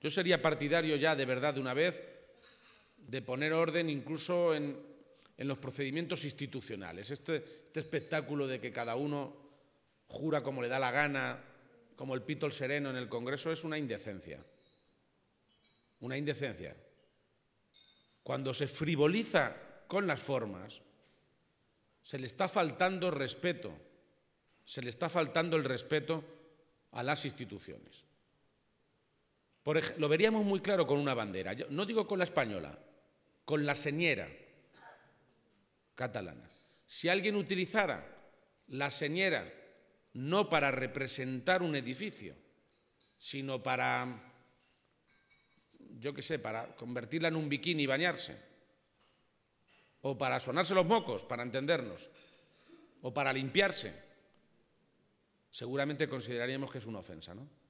Yo sería partidario ya de verdad de una vez de poner orden incluso en, los procedimientos institucionales. Este, este, espectáculo de que cada uno jura como le da la gana, como el pito el sereno en el Congreso, es una indecencia. Una indecencia. Cuando se frivoliza con las formas, se le está faltando respeto, se le está faltando el respeto a las instituciones lo veríamos muy claro con una bandera. no digo con la española, con la señera catalana. Si alguien utilizara la señera no para representar un edificio, sino para, yo qué sé, para convertirla en un bikini y bañarse, o para sonarse los mocos, para entendernos, o para limpiarse, seguramente consideraríamos que es una ofensa, ¿no?